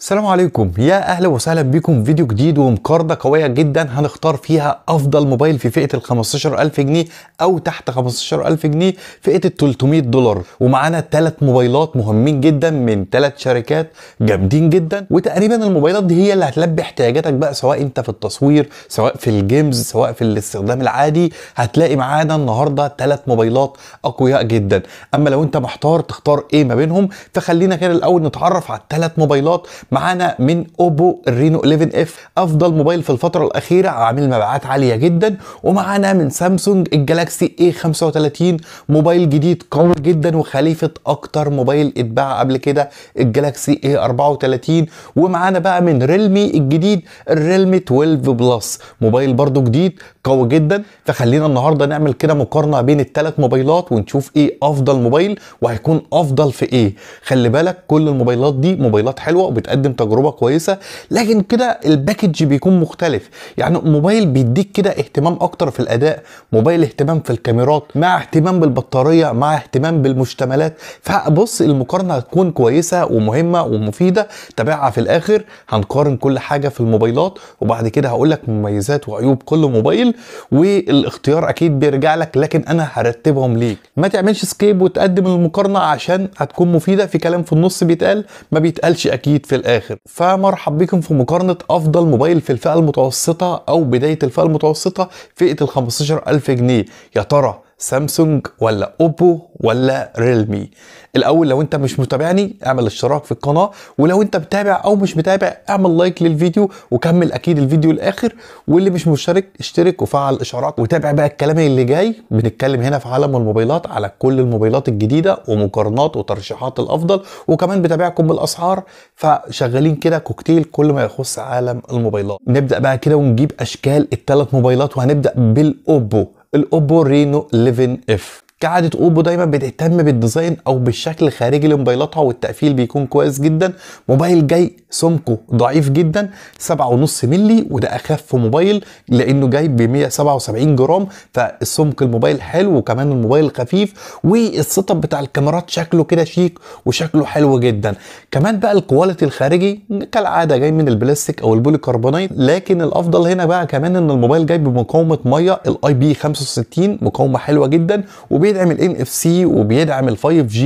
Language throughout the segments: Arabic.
السلام عليكم يا اهلا وسهلا بكم فيديو جديد ومقارنه قويه جدا هنختار فيها افضل موبايل في فئه ال 15000 جنيه او تحت 15000 جنيه فئه ال 300 دولار ومعانا ثلاث موبايلات مهمين جدا من ثلاث شركات جامدين جدا وتقريبا الموبايلات دي هي اللي هتلبي احتياجاتك بقى سواء انت في التصوير سواء في الجيمز سواء في الاستخدام العادي هتلاقي معانا النهارده ثلاث موبايلات اقوياء جدا اما لو انت محتار تختار ايه ما بينهم فخلينا كده الاول نتعرف على الثلاث موبايلات معانا من اوبو الرينو 11 اف افضل موبايل في الفتره الاخيره عامل مبيعات عاليه جدا ومعانا من سامسونج الجالاكسي اي 35 موبايل جديد قوي جدا وخليفه اكتر موبايل اتباع قبل كده الجالاكسي اي 34 ومعانا بقى من ريلمي الجديد الريلمي 12 بلس موبايل برضو جديد قوي جدا فخلينا النهارده نعمل كده مقارنه بين الثلاث موبايلات ونشوف ايه افضل موبايل وهيكون افضل في ايه خلي بالك كل الموبايلات دي موبايلات حلوه بتقدم تجربه كويسه لكن كده الباكج بيكون مختلف يعني موبايل بيديك كده اهتمام اكتر في الاداء موبايل اهتمام في الكاميرات مع اهتمام بالبطاريه مع اهتمام بالمشتملات فبص المقارنه هتكون كويسه ومهمه ومفيده تابعها في الاخر هنقارن كل حاجه في الموبايلات وبعد كده هقول لك مميزات وعيوب كل موبايل والاختيار اكيد بيرجع لك لكن انا هرتبهم ليك ما تعملش سكيب وتقدم المقارنه عشان هتكون مفيده في كلام في النص بيتقال ما بيتقالش اكيد في الاخر. الاخر فمرحب بكم في مقارنه افضل موبايل في الفئه المتوسطه او بدايه الفئه المتوسطه فئه ال 15000 جنيه يا ترى سامسونج ولا اوبو ولا ريلمي الاول لو انت مش متابعني اعمل اشتراك في القناه ولو انت متابع او مش متابع اعمل لايك للفيديو وكمل اكيد الفيديو الاخر واللي مش مشترك اشترك وفعل الاشعارات وتابع بقى الكلام اللي جاي بنتكلم هنا في عالم الموبايلات على كل الموبايلات الجديده ومقارنات وترشيحات الافضل وكمان بتابعكم بالاسعار فشغالين كده كوكتيل كل ما يخص عالم الموبايلات نبدا بقى كده ونجيب اشكال الثلاث موبايلات وهنبدا بالاوبو الاوبو رينو 11 اف قعدت اوبو دايما بتهتم بالديزاين او بالشكل الخارجي لموبايلاتها والتقفيل بيكون كويس جدا موبايل جاي سمكه ضعيف جدا 7.5 ملي وده اخف موبايل لانه جاي ب 177 جرام فالسمك الموبايل حلو وكمان الموبايل خفيف والسيت اب بتاع الكاميرات شكله كده شيك وشكله حلو جدا كمان بقى الكواليتي الخارجي كالعاده جاي من البلاستيك او البوليكربونات لكن الافضل هنا بقى كمان ان الموبايل جاي بمقاومه ميه الاي بي 65 مقاومه حلوه جدا وب وبيدعم ال NFC وبيدعم ال 5G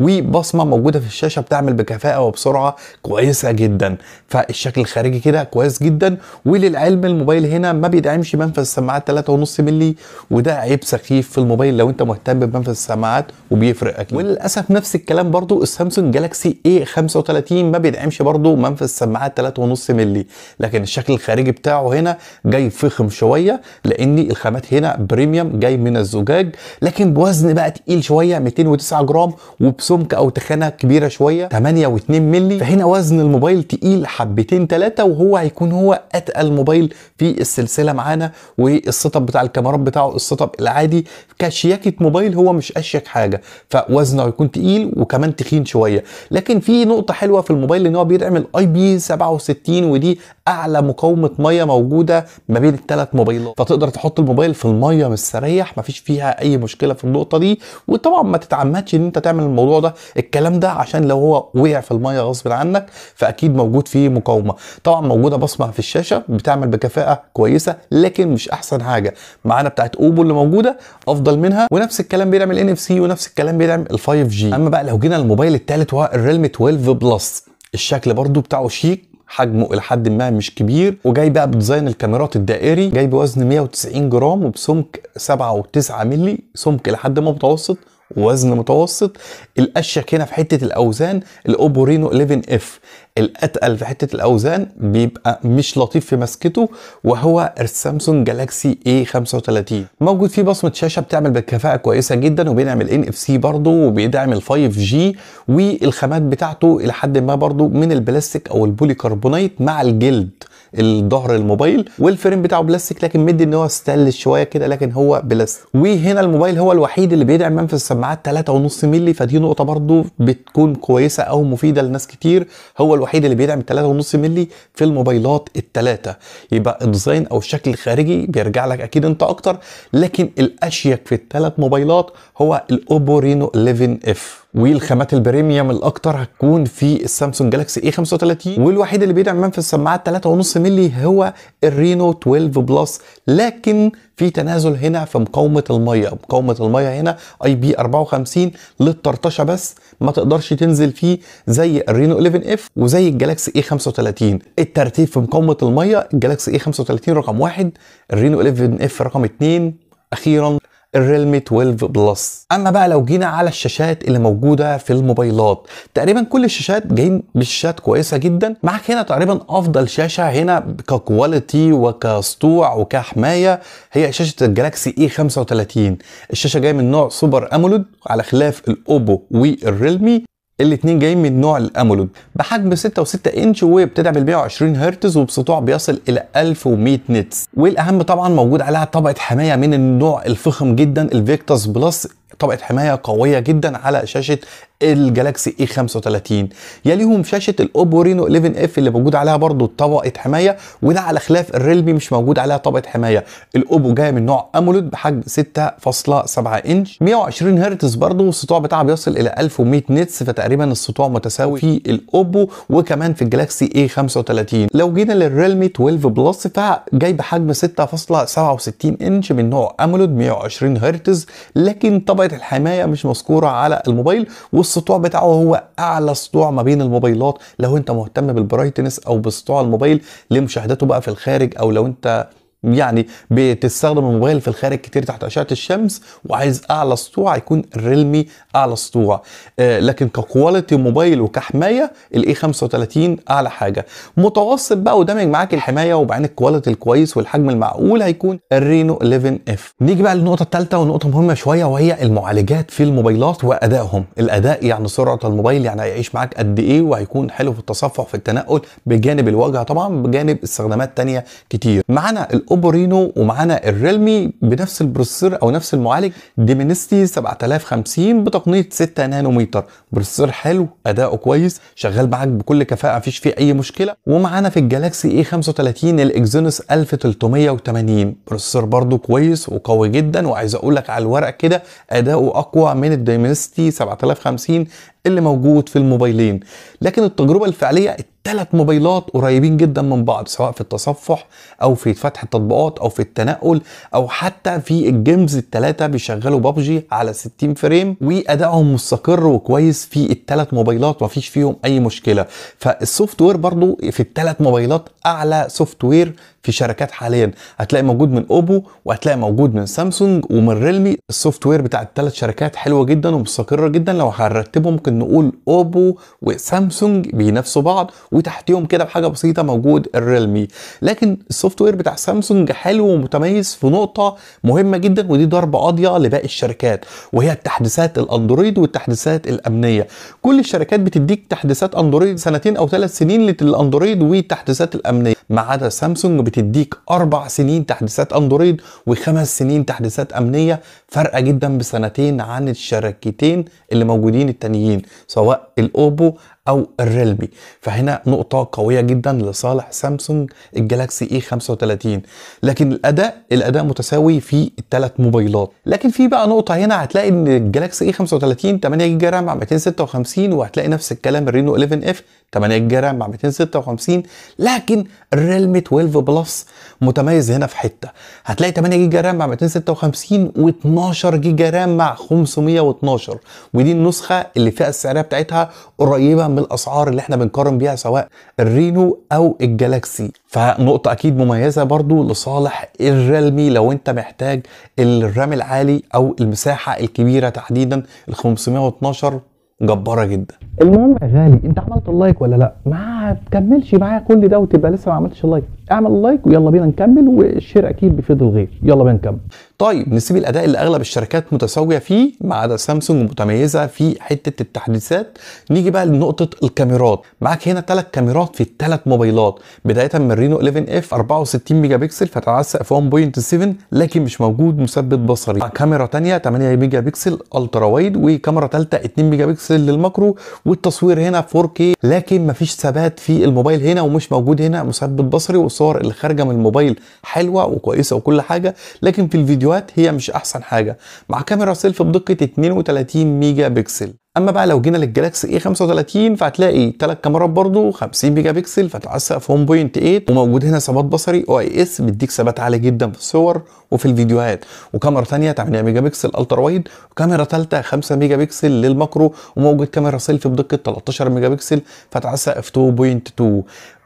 وبصمه موجوده في الشاشه بتعمل بكفاءه وبسرعه كويسه جدا فالشكل الخارجي كده كويس جدا وللعلم الموبايل هنا ما بيدعمش منفذ السماعات 3.5 مللي وده عيب سخيف في الموبايل لو انت مهتم بمنفذ السماعات وبيفرق اكيد وللاسف نفس الكلام برضو السامسونج جالاكسي اي 35 ما بيدعمش برضو منفذ السماعات 3.5 مللي لكن الشكل الخارجي بتاعه هنا جاي فخم شويه لان الخامات هنا بريميوم جاي من الزجاج لكن بوزن بقى تقيل شويه 209 جرام وبسمك او تخانه كبيره شويه 8.2 مللي فهنا وزن الموبايل تقيل حبتين ثلاثه وهو هيكون هو اتقل موبايل في السلسله معانا والسيت اب بتاع الكاميرات بتاعه السيت اب العادي كشياكه موبايل هو مش اشيك حاجه فوزنه هيكون تقيل وكمان تخين شويه لكن في نقطه حلوه في الموبايل ان هو بيدعم الاي بي 67 ودي اعلى مقاومه ميه موجوده ما بين الثلاث موبايلات فتقدر تحط الموبايل في الميه مستريح مفيش فيها اي مشكله في النقطه دي وطبعا ما تتعمدش ان انت تعمل الموضوع ده الكلام ده عشان لو هو وقع في الميه غصب عنك فاكيد موجود فيه مقاومه طبعا موجوده بصمه في الشاشه بتعمل بكفاءه كويسه لكن مش احسن حاجه معانا بتاعت اوبو اللي موجوده افضل منها ونفس الكلام بيعمل ان اف سي ونفس الكلام بيعمل ال 5 جي اما بقى لو جينا للموبايل الثالث هو الريلمي 12 بلس الشكل برضو بتاعه شيك حجمه الى حد ما مش كبير وجاي بقى بديزاين الكاميرات الدائري جاي بوزن 190 جرام وبسمك 7 و9 مللي سمك لحد ما متوسط وزن متوسط الاشيك هنا في حته الاوزان الاوبورينو 11 اف الاتقل في حته الاوزان بيبقى مش لطيف في مسكته وهو السامسونج جالاكسي اي 35 موجود فيه بصمه شاشه بتعمل بكفاءه كويسه جدا وبيعمل ان اف سي برضه وبيدعم ال 5 جي والخامات بتاعته الى حد ما برضه من البلاستيك او كربونيت مع الجلد الظهر الموبايل والفريم بتاعه بلاستيك لكن مدي ان هو ستايلش شويه كده لكن هو بلاستيك وهنا الموبايل هو الوحيد اللي بيدعم منفذ السماعات 3.5 مللي فدي نقطه برده بتكون كويسه او مفيده لناس كتير هو الوحيد اللي بيدعم 3.5 مللي في الموبايلات الثلاثه يبقى الديزاين او الشكل الخارجي بيرجع لك اكيد انت اكتر لكن الاشيك في الثلاث موبايلات هو الاوبو رينو 11 اف والخامات البريميوم الاكتر هتكون في السامسونج جالاكسي اي 35 والوحيد اللي بيدعم منفذ سماعات 3.5 مللي هو الرينو 12 بلس لكن في تنازل هنا في مقاومه الميه مقاومه الميه هنا اي بي 54 للطرطشه بس ما تقدرش تنزل فيه زي الرينو 11 اف وزي الجالاكسي اي 35 الترتيب في مقاومه الميه الجالاكسي اي 35 رقم واحد الرينو 11 اف رقم اثنين اخيرا الريلمي 12 بلس اما بقى لو جينا على الشاشات اللي موجوده في الموبايلات تقريبا كل الشاشات جايين بشاشات كويسه جدا معاك هنا تقريبا افضل شاشه هنا ككواليتي وكسطوع وكحمايه هي شاشه الجلاكسي e اي 35 الشاشه جايه من نوع سوبر امولود على خلاف الاوبو والريلمي الاثنين جايين من نوع الامولود بحجم 6 و6 انش وبتدعم ال 120 هرتز وبسطوع بيصل الى 1100 نتس والاهم طبعا موجود عليها طبقه حمايه من النوع الفخم جدا الفيكتاس بلس طبقه حمايه قويه جدا على شاشه الجلاكسي اي 35 يليهم شاشه الاوبو رينو 11 اف اللي موجود عليها برضو طبقه حمايه وده على خلاف الريلمي مش موجود عليها طبقه حمايه الاوبو جايه من نوع امولود بحجم 6.7 انش 120 هرتز برضو والسطوع بتاعها بيصل الى 1100 نتس فتقريبا السطوع متساوي في الاوبو وكمان في الجلاكسي اي 35 لو جينا للريلمي 12 بلس فجاي بحجم 6.67 انش من نوع امولود 120 هرتز لكن طبقه الحمايه مش مذكوره على الموبايل والسطوع السطوع بتاعه هو اعلى سطوع ما بين الموبايلات لو انت مهتم بالبرايتنس او بسطوع الموبايل لمشاهدته بقى في الخارج او لو انت يعني بتستخدم الموبايل في الخارج كتير تحت اشعه الشمس وعايز اعلى سطوع هيكون الريلمي اعلى سطوع آه لكن ككواليتي موبايل وكحمايه الاي 35 اعلى حاجه متوسط بقى ودمج معاك الحمايه وبعدين الكواليتي الكويس والحجم المعقول هيكون الرينو 11 اف نيجي بقى للنقطه الثالثه ونقطه مهمه شويه وهي المعالجات في الموبايلات وادائهم الاداء يعني سرعه الموبايل يعني هيعيش معاك قد ايه وهيكون حلو في التصفح في التنقل بجانب الواجهه طبعا بجانب استخدامات ثانيه كتير معانا اوبورينو ومعانا الريلمي بنفس البروسيسور او نفس المعالج ديمينستي 7050 بتقنيه 6 نانومتر بروسيسور حلو اداؤه كويس شغال معاك بكل كفاءه مفيش فيه اي مشكله ومعانا في الجالاكسي اي 35 الاكزونوس 1380 بروسيسور برضه كويس وقوي جدا وعايز اقول لك على الورق كده اداؤه اقوى من الديمينستي 7050 اللي موجود في الموبايلين لكن التجربة الفعلية الثلاث موبايلات قريبين جدا من بعض سواء في التصفح او في فتح التطبيقات او في التنقل او حتى في الجيمز الثلاثه بيشغلوا بابجي على 60 فريم وادائهم مستقر وكويس في الثلاث موبايلات مفيش فيهم اي مشكله فالسوفت وير برضو في الثلاث موبايلات اعلى سوفت وير في شركات حاليا هتلاقي موجود من اوبو وهتلاقي موجود من سامسونج ومن ريلمي السوفت وير بتاع الثلاث شركات حلوه جدا ومستقره جدا لو هنرتبهم ممكن نقول اوبو وسامسونج بينافسوا بعض وتحتيهم كده بحاجه بسيطه موجود الريلمي لكن السوفت وير بتاع سامسونج حلو ومتميز في نقطه مهمه جدا ودي ضربه قاضيه لباقي الشركات وهي التحديثات الاندرويد والتحديثات الامنيه كل الشركات بتديك تحديثات اندرويد سنتين او ثلاث سنين للاندرويد والتحديثات الامنيه ما عدا سامسونج بتديك أربع سنين تحديثات أندرويد وخمس سنين تحديثات أمنية فارقة جدا بسنتين عن الشركتين اللي موجودين التانيين سواء الأوبو او الريلمي فهنا نقطه قويه جدا لصالح سامسونج الجالاكسي اي 35 لكن الاداء الاداء متساوي في الثلاث موبايلات لكن في بقى نقطه هنا هتلاقي ان الجالاكسي اي 35 8 جيجا رام مع 256 وهتلاقي نفس الكلام الرينو 11 اف 8 جيجا رام مع 256 لكن الريلمي 12 بلس متميز هنا في حته هتلاقي 8 جيجا رام مع 256 و12 جيجا رام مع 512 ودي النسخه اللي الفئه السعريه بتاعتها قريبه من الاسعار اللي احنا بنقارن بيها سواء الرينو او الجالاكسي فنقطه اكيد مميزه برضو لصالح الرمي لو انت محتاج الرام العالي او المساحه الكبيره تحديدا ال 512 جباره جدا المهم يا غالي انت عملت اللايك ولا لا ما تكملش معايا كل ده وتبقى لسه ما عملتش اللايك اعمل اللايك ويلا بينا نكمل والشير اكيد بيفيد الغير يلا بينا نكمل طيب نسيب الاداء اللي اغلب الشركات متساويه فيه ما عدا سامسونج متميزه في حته التحديثات نيجي بقى لنقطه الكاميرات معاك هنا ثلاث كاميرات في الثلاث موبايلات بدايه من رينو 11 اف 64 ميجا بكسل فتعسق في 1.7 لكن مش موجود مثبت بصري مع كاميرا ثانيه 8 ميجا بكسل الترا وايد وكاميرا ثالثه 2 ميجا بكسل للماكرو والتصوير هنا 4K لكن مفيش ثبات في الموبايل هنا ومش موجود هنا مثبت بصري والصور اللي خارجه من الموبايل حلوه وكويسه وكل حاجه لكن في الفيديوهات هي مش احسن حاجه مع كاميرا سيلفي بدقه 32 ميجا بكسل اما بقى لو جينا للجلاكسي اي 35 فهتلاقي ثلاث كاميرات برضه 50 ميجا بكسل فتعسق في 1.8 وموجود هنا ثبات بصري او اي اس بيديك ثبات عالي جدا في الصور وفي الفيديوهات وكاميرا ثانيه 8 ميجا بكسل الترا وايد وكاميرا ثالثه 5 ميجا بكسل للماكرو وموجود كاميرا سيلفي بدقه 13 ميجا بكسل فتعسق في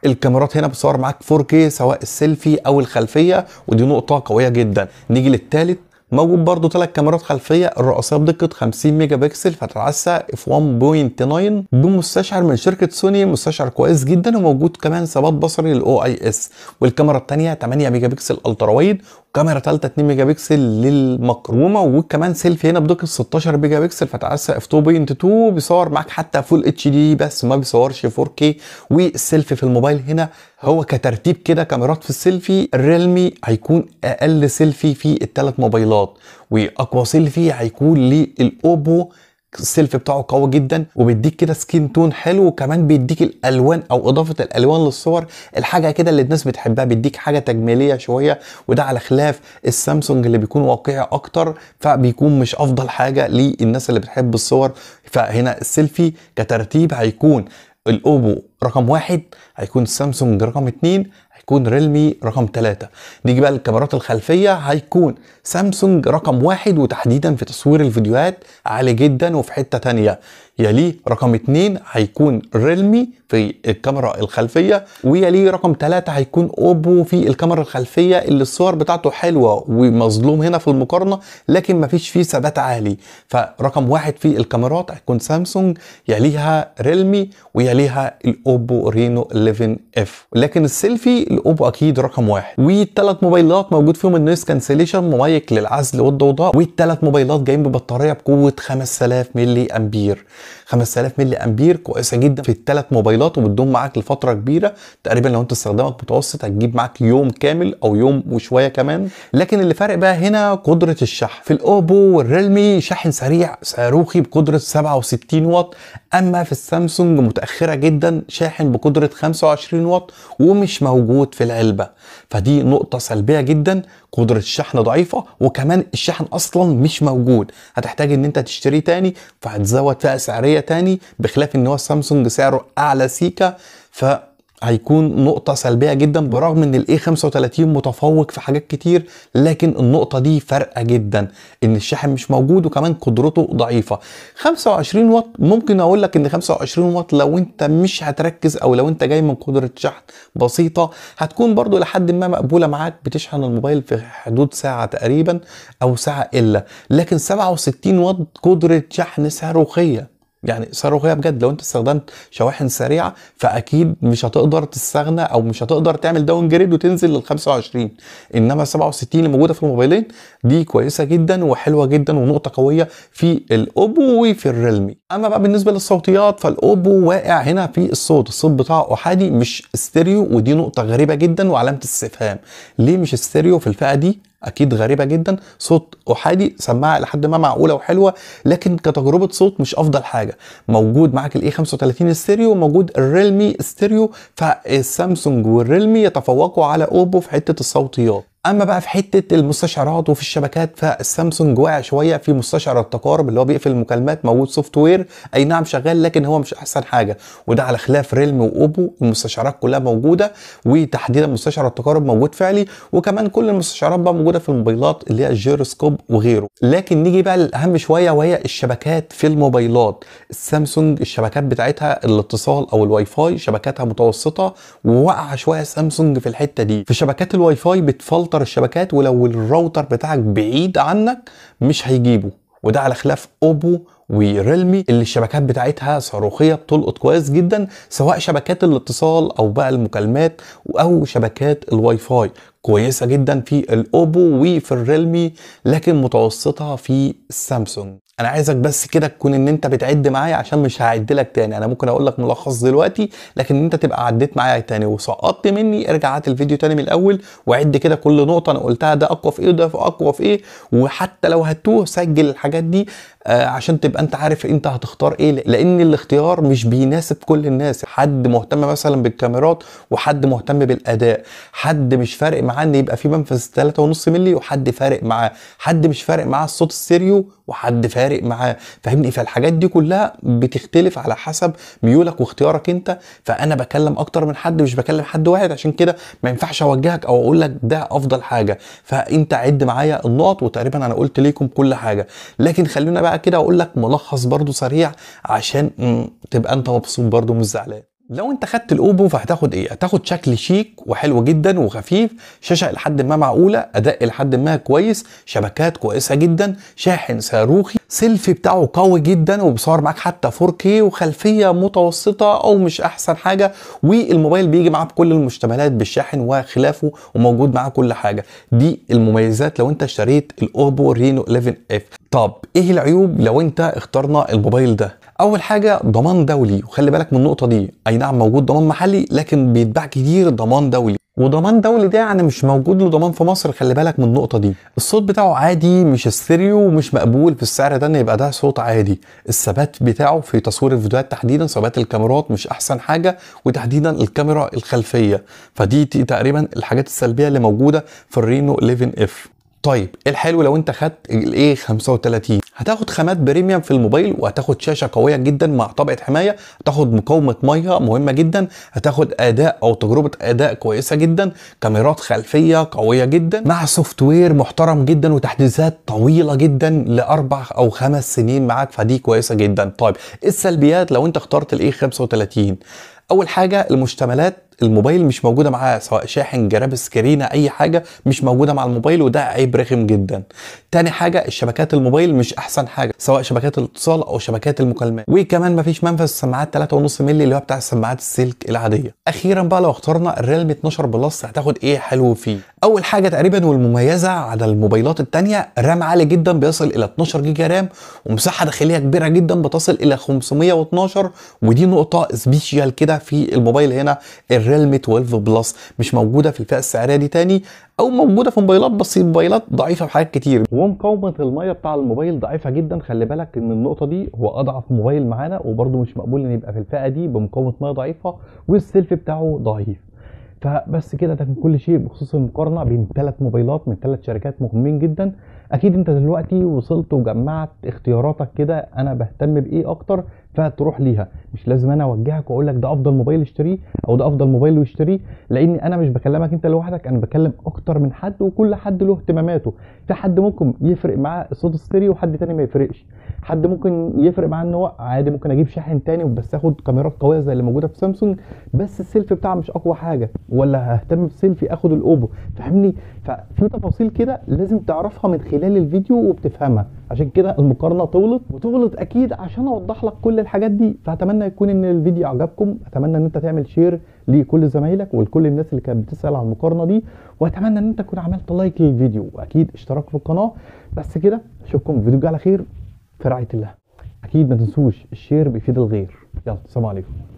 2.2 الكاميرات هنا بتصور معاك 4K سواء السيلفي او الخلفيه ودي نقطه قويه جدا نيجي للثالث موجود برضو ثلاث كاميرات خلفيه الرئاسيه بدقه 50 ميجا بكسل فتتعسى اف 1.9 بمستشعر من شركه سوني مستشعر كويس جدا وموجود كمان ثبات بصري للاو اي اس والكاميرا الثانيه 8 ميجا بكسل الترا وايد كاميرا ثالثه 2 ميجا بكسل للمقرومه وكمان سيلفي هنا بدقه 16 ميجا بكسل فتعسى اف 2.2 بيصور معاك حتى فول اتش دي بس ما بيصورش 4K والسيلفي في الموبايل هنا هو كترتيب كده كاميرات في السيلفي الريلمي هيكون اقل سيلفي في الثلاث موبايلات واقوى سيلفي هيكون للاوبو السيلف بتاعه قوي جدا وبيديك كده سكين تون حلو وكمان بيديك الالوان او اضافه الالوان للصور الحاجه كده اللي الناس بتحبها بيديك حاجه تجميليه شويه وده على خلاف السامسونج اللي بيكون واقعي اكتر فبيكون مش افضل حاجه للناس اللي بتحب الصور فهنا السيلفي كترتيب هيكون الاوبو رقم واحد هيكون سامسونج رقم اتنين هتكون ريلمي رقم 3 نيجي بقى للكاميرات الخلفيه هيكون سامسونج رقم واحد وتحديدا في تصوير الفيديوهات عالي جدا وفي حته تانية يليه رقم 2 هيكون ريلمي في الكاميرا الخلفيه ويليه رقم 3 هيكون اوبو في الكاميرا الخلفيه اللي الصور بتاعته حلوه ومظلوم هنا في المقارنه لكن مفيش فيه ثبات عالي فرقم واحد في الكاميرات هيكون سامسونج يليها ريلمي ويليها الاوبو رينو 11 اف لكن السيلفي اوبو اكيد رقم واحد والثلاث موبايلات موجود فيهم النويز كانسليشن ومايك للعزل والضوضاء والثلاث موبايلات جايين ببطاريه بقوه 5000 ملي امبير 5000 ملي امبير كويسه جدا في الثلاث موبايلات وبتدوم معاك لفتره كبيره تقريبا لو انت استخدامك متوسط هتجيب معاك يوم كامل او يوم وشويه كمان لكن اللي فارق بقى هنا قدره الشحن في الاوبو والريلمي شحن سريع صاروخي بقدره 67 واط اما في السامسونج متاخره جدا شاحن بقدره 25 واط ومش موجود في العلبه فدي نقطه سلبيه جدا قدره الشحن ضعيفه وكمان الشحن اصلا مش موجود هتحتاج ان انت تشتري تاني فهتزود فئه سعريه تاني بخلاف ان هو سامسونج سعره اعلى سيكا ف هيكون نقطة سلبية جدا برغم ان الاي 35 متفوق في حاجات كتير لكن النقطة دي فارقة جدا ان الشاحن مش موجود وكمان قدرته ضعيفة 25 واط ممكن اقول لك ان 25 واط لو انت مش هتركز او لو انت جاي من قدرة شحن بسيطة هتكون برضو لحد ما مقبولة معاك بتشحن الموبايل في حدود ساعة تقريبا او ساعة الا لكن 67 واط قدرة شحن صاروخية يعني صاروخيه بجد لو انت استخدمت شواحن سريعه فاكيد مش هتقدر تستغنى او مش هتقدر تعمل داون جريد وتنزل لل 25 انما 67 اللي موجوده في الموبايلين دي كويسه جدا وحلوه جدا ونقطه قويه في الاوبو وفي الريلمي اما بقى بالنسبه للصوتيات فالاوبو واقع هنا في الصوت الصوت بتاعه احادي مش استيريو ودي نقطه غريبه جدا وعلامه استفهام ليه مش استيريو في الفئه دي اكيد غريبه جدا صوت احادي سماعه لحد ما معقوله وحلوه لكن كتجربه صوت مش افضل حاجه موجود معاك الاي 35 ستيريو موجود الريلمي ستيريو فالسامسونج والريلمي يتفوقوا على اوبو في حته الصوتيات اما بقى في حته المستشعرات وفي الشبكات فالسامسونج واقع شويه في مستشعر التقارب اللي هو بيقفل المكالمات موجود سوفت وير اي نعم شغال لكن هو مش احسن حاجه وده على خلاف ريلم واوبو المستشعرات كلها موجوده وتحديدا مستشعر التقارب موجود فعلي وكمان كل المستشعرات بقى موجوده في الموبايلات اللي هي الجيروسكوب وغيره لكن نيجي بقى للاهم شويه وهي الشبكات في الموبايلات السامسونج الشبكات بتاعتها الاتصال او الواي فاي شبكاتها متوسطه وواقعه شويه سامسونج في الحته دي في شبكات الواي فاي بتفلت راوتر الشبكات ولو الراوتر بتاعك بعيد عنك مش هيجيبه وده على خلاف اوبو وريلمي اللي الشبكات بتاعتها صاروخيه بتلقط كويس جدا سواء شبكات الاتصال او بقى المكالمات او شبكات الواي فاي كويسه جدا في الاوبو وفي الريلمي لكن متوسطه في السامسونج انا عايزك بس كده تكون ان انت بتعد معايا عشان مش هعد لك تاني انا ممكن اقول لك ملخص دلوقتي لكن انت تبقى عديت معايا تاني وسقطت مني ارجع هات الفيديو تاني من الاول وعد كده كل نقطه انا قلتها ده اقوى في ايه وده اقوى في ايه وحتى لو هتوه سجل الحاجات دي آه، عشان تبقى انت عارف انت هتختار ايه لان الاختيار مش بيناسب كل الناس حد مهتم مثلا بالكاميرات وحد مهتم بالاداء حد مش فارق معاه ان يبقى في منفذ 3.5 مللي وحد فارق معاه حد مش فارق معاه الصوت السيريو وحد فارق معاه فاهمني فالحاجات دي كلها بتختلف على حسب ميولك واختيارك انت فانا بكلم اكتر من حد مش بكلم حد واحد عشان كده ما ينفعش اوجهك او اقول لك ده افضل حاجه فانت عد معايا النقط وتقريبا انا قلت ليكم كل حاجه لكن خلينا بقى كده واقول لك ملخص برضو سريع عشان تبقى انت مبسوط برضو مش زعلان لو انت خدت الاوبو فهتاخد ايه هتاخد شكل شيك وحلو جدا وخفيف شاشه لحد ما معقوله اداء لحد ما كويس شبكات كويسه جدا شاحن صاروخي سيلفي بتاعه قوي جدا وبيصور معاك حتى 4K وخلفيه متوسطه او مش احسن حاجه والموبايل بيجي معاه بكل المشتملات بالشاحن وخلافه وموجود معاه كل حاجه دي المميزات لو انت اشتريت الاوبو رينو 11 اف طب ايه العيوب لو انت اخترنا الموبايل ده اول حاجه ضمان دولي وخلي بالك من النقطه دي اي نعم موجود ضمان محلي لكن بيتباع كتير ضمان دولي وضمان دولي ده يعني مش موجود له ضمان في مصر خلي بالك من النقطه دي الصوت بتاعه عادي مش استيريو ومش مقبول في السعر ده ان يبقى ده صوت عادي الثبات بتاعه في تصوير الفيديوهات تحديدا ثبات الكاميرات مش احسن حاجه وتحديدا الكاميرا الخلفيه فدي تقريبا الحاجات السلبيه اللي موجوده في الرينو 11 اف طيب ايه الحلو لو انت خدت الاي 35 هتاخد خامات بريميوم في الموبايل وهتاخد شاشه قويه جدا مع طبقه حمايه هتاخد مقاومه ميه مهمه جدا هتاخد اداء او تجربه اداء كويسه جدا كاميرات خلفيه قويه جدا مع سوفت وير محترم جدا وتحديثات طويله جدا لاربع او خمس سنين معاك فدي كويسه جدا طيب إيه السلبيات لو انت اخترت الاي 35 اول حاجه المشتملات الموبايل مش موجوده معاه سواء شاحن جراب سكرينه اي حاجه مش موجوده مع الموبايل وده عيب رخم جدا تاني حاجه الشبكات الموبايل مش احسن حاجه سواء شبكات الاتصال او شبكات المكالمات وكمان مفيش منفذ سماعات 3.5 مللي اللي هو بتاع السماعات السلك العاديه اخيرا بقى لو اخترنا الريلمي 12 بلس هتاخد ايه حلو فيه اول حاجه تقريبا والمميزه على الموبايلات الثانيه رام عالي جدا بيصل الى 12 جيجا رام ومساحه داخليه كبيره جدا بتصل الى 512 ودي نقطه سبيشيال كده في الموبايل هنا الريلمي الريلمي 12 بلس مش موجوده في الفئه السعريه دي تاني او موجوده في موبايلات بس موبايلات ضعيفه في حاجات كتير ومقاومه الميه بتاع الموبايل ضعيفه جدا خلي بالك ان النقطه دي هو اضعف موبايل معانا وبرده مش مقبول ان يبقى في الفئه دي بمقاومه ميه ضعيفه والسيلف بتاعه ضعيف فبس كده ده كان كل شيء بخصوص المقارنه بين ثلاث موبايلات من ثلاث شركات مهمين جدا اكيد انت دلوقتي وصلت وجمعت اختياراتك كده انا بهتم بايه اكتر فتروح ليها مش لازم انا اوجهك واقول لك ده افضل موبايل اشتريه او ده افضل موبايل واشتريه لاني انا مش بكلمك انت لوحدك انا بكلم اكتر من حد وكل حد له اهتماماته في حد ممكن يفرق معاه الصوت الستيريو وحد تاني ما يفرقش حد ممكن يفرق معاه ان هو عادي ممكن اجيب شاحن تاني وبس اخد كاميرات قويه زي اللي موجوده في سامسونج بس السيلفي بتاعه مش اقوى حاجه ولا ههتم بسيلفي اخد الاوبو فاهمني ففي تفاصيل كده لازم تعرفها من خلال خلال الفيديو وبتفهمها عشان كده المقارنه طولت وطولت اكيد عشان اوضح لك كل الحاجات دي فاتمنى يكون ان الفيديو عجبكم اتمنى ان انت تعمل شير لكل زمايلك ولكل الناس اللي كانت بتسال على المقارنه دي واتمنى ان انت تكون عملت لايك للفيديو واكيد اشتراك في القناه بس كده اشوفكم في فيديو على خير في رعايه الله اكيد ما تنسوش الشير بيفيد الغير يلا سلام عليكم